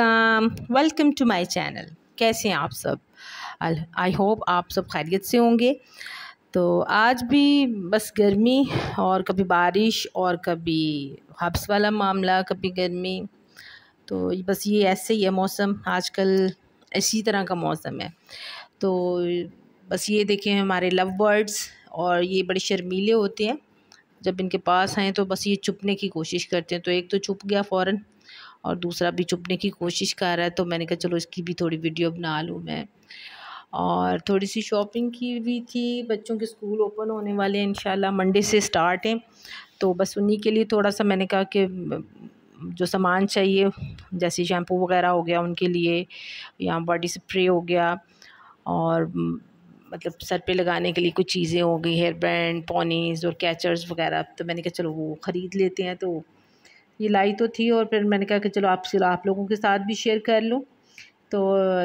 welcome to my channel कैसे हैं आप सब आई होप आप सब खैरियत से होंगे तो आज भी बस गर्मी और कभी बारिश और कभी हब्स वाला मामला कभी गर्मी तो बस ये ऐसे ही है मौसम आजकल इसी तरह का मौसम है तो बस ये देखें हमारे लव बर्ड्स और ये बड़े शर्मीले होते हैं जब इनके पास आएँ तो बस ये छुपने की कोशिश करते हैं तो एक तो छुप गया फ़ौरन और दूसरा भी चुपने की कोशिश कर रहा है तो मैंने कहा चलो इसकी भी थोड़ी वीडियो बना लूँ मैं और थोड़ी सी शॉपिंग की भी थी बच्चों के स्कूल ओपन होने वाले हैं इन मंडे से स्टार्ट हैं तो बस उन्हीं के लिए थोड़ा सा मैंने कहा कि जो सामान चाहिए जैसे शैम्पू वगैरह हो गया उनके लिए या बॉडी स्प्रे हो गया और मतलब सर पे लगाने के लिए कुछ चीज़ें हो गई हेयर बैंड पॉनीज़ और कैचर्स वगैरह तो मैंने कहा चलो वो ख़रीद लेते हैं तो ये लाई तो थी और फिर मैंने कहा कि चलो आप आप लोगों के साथ भी शेयर कर लूँ तो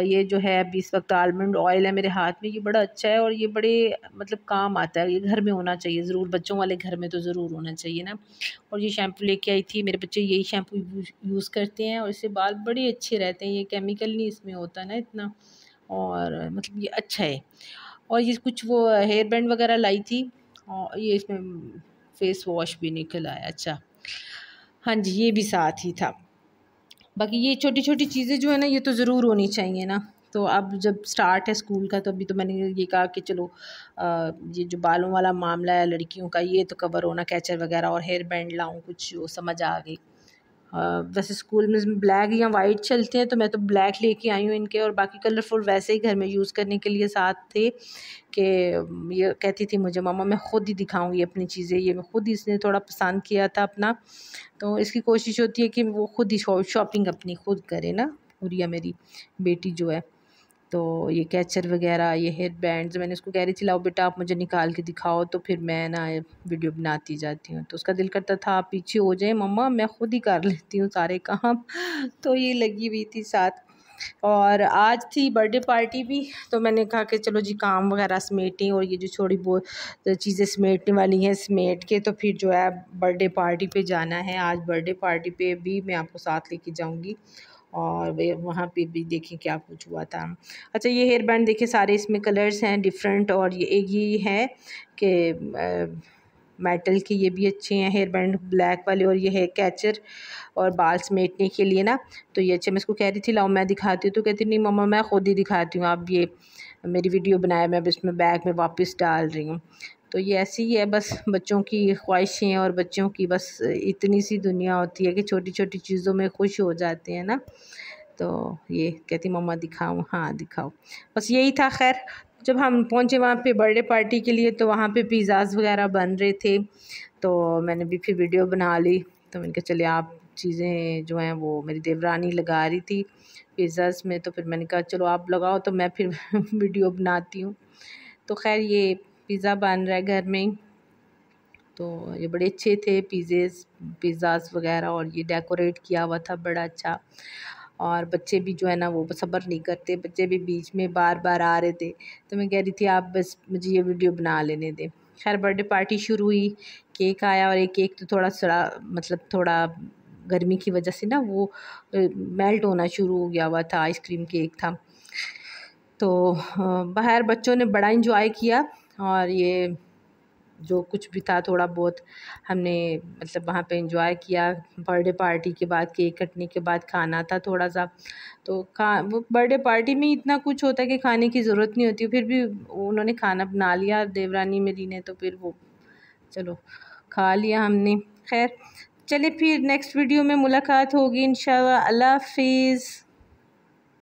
ये जो है अभी इस वक्त आलमंड ऑयल है मेरे हाथ में ये बड़ा अच्छा है और ये बड़े मतलब काम आता है ये घर में होना चाहिए ज़रूर बच्चों वाले घर में तो ज़रूर होना चाहिए ना और ये शैम्पू लेके आई थी मेरे बच्चे यही शैम्पू यूज़ करते हैं और इससे बाल बड़े अच्छे रहते हैं ये केमिकल नहीं इसमें होता ना इतना और मतलब ये अच्छा है और ये कुछ वो हेयर बैंड वगैरह लाई थी और ये इसमें फेस वॉश भी निकल आया अच्छा हाँ जी ये भी साथ ही था बाकी ये छोटी छोटी चीज़ें जो है ना ये तो ज़रूर होनी चाहिए ना तो अब जब स्टार्ट है स्कूल का तो अभी तो मैंने ये कहा कि चलो आ, ये जो बालों वाला मामला है लड़कियों का ये तो कवर होना कैचर वगैरह और हेयर बैंड लाऊं कुछ वो समझ आ गई वैसे स्कूल में ब्लैक या वाइट चलते हैं तो मैं तो ब्लैक लेके आई हूँ इनके और बाकी कलरफुल वैसे ही घर में यूज़ करने के लिए साथ थे कि ये कहती थी मुझे मामा मैं ख़ुद ही दिखाऊंगी अपनी चीज़ें ये मैं ख़ुद ही इसने थोड़ा पसंद किया था अपना तो इसकी कोशिश होती है कि वो ख़ुद ही शॉपिंग अपनी खुद करे ना गुड़िया मेरी बेटी जो है तो ये कैचर वगैरह ये हेयर बैंड मैंने उसको कह रही थी लाओ बेटा आप मुझे निकाल के दिखाओ तो फिर मैं ना वीडियो बनाती जाती हूँ तो उसका दिल करता था आप पीछे हो जाए मम्मा मैं खुद ही कर लेती हूँ सारे काम तो ये लगी हुई थी साथ और आज थी बर्थडे पार्टी भी तो मैंने कहा कि चलो जी काम वगैरह समेटें और ये जो छोड़ी बहुत तो चीज़ें समेटने वाली हैं समेट के तो फिर जो है बर्थडे पार्टी पे जाना है आज बर्थडे पार्टी पे भी मैं आपको साथ लेके जाऊंगी और वे वहाँ पे भी देखें क्या कुछ हुआ था अच्छा ये हेयर बैंड देखें सारे इसमें कलर्स हैं डिफरेंट और ये एक ये है कि मेटल के ये भी अच्छे हैं हेयर बैंड ब्लैक वाले और ये है कैचर और बाल समेटने के लिए ना तो ये अच्छे मैं इसको कह रही थी लाओ मैं दिखाती हूँ तो कहती नहीं मम्मा मैं खुद ही दिखाती हूँ आप ये मेरी वीडियो बनाया मैं अब इसमें बैग में वापस डाल रही हूँ तो ये ऐसी ही है बस बच्चों की ख्वाहिशें और बच्चों की बस इतनी सी दुनिया होती है कि छोटी छोटी चीज़ों में खुश हो जाते हैं ना तो ये कहती मम्मा दिखाऊँ हाँ दिखाओ बस यही था खैर जब हम पहुँचे वहाँ पे बर्थडे पार्टी के लिए तो वहाँ पे पिज़्ज़ाज वगैरह बन रहे थे तो मैंने भी फिर वीडियो बना ली तो मैंने कहा चले आप चीज़ें जो हैं वो मेरी देवरानी लगा रही थी पिज़्ज़ाज में तो फिर मैंने कहा चलो आप लगाओ तो मैं फिर वीडियो बनाती हूँ तो खैर ये पिज़्ज़ा बन रहा है घर में तो ये बड़े अच्छे थे पिज़्ज़ेस पिज़्ज़ास वगैरह और ये डेकोरेट किया हुआ था बड़ा अच्छा और बच्चे भी जो है ना वो सब्र नहीं करते बच्चे भी बीच में बार बार आ रहे थे तो मैं कह रही थी आप बस मुझे ये वीडियो बना लेने दें खैर बर्थडे पार्टी शुरू हुई केक आया और एक केक तो थोड़ा सड़ा मतलब थोड़ा गर्मी की वजह से ना वो मेल्ट होना शुरू हो गया हुआ था आइसक्रीम केक था तो बाहर बच्चों ने बड़ा इंजॉय किया और ये जो कुछ भी था थोड़ा बहुत हमने मतलब वहाँ पे इंजॉय किया बर्थडे पार्टी के बाद केक कटने के बाद खाना था थोड़ा सा तो खा वो बर्थडे पार्टी में इतना कुछ होता है कि खाने की ज़रूरत नहीं होती फिर भी उन्होंने खाना बना लिया देवरानी मेरी ने तो फिर वो चलो खा लिया हमने खैर चलिए फिर नेक्स्ट वीडियो में मुलाकात होगी इन अल्लाह हाफिज़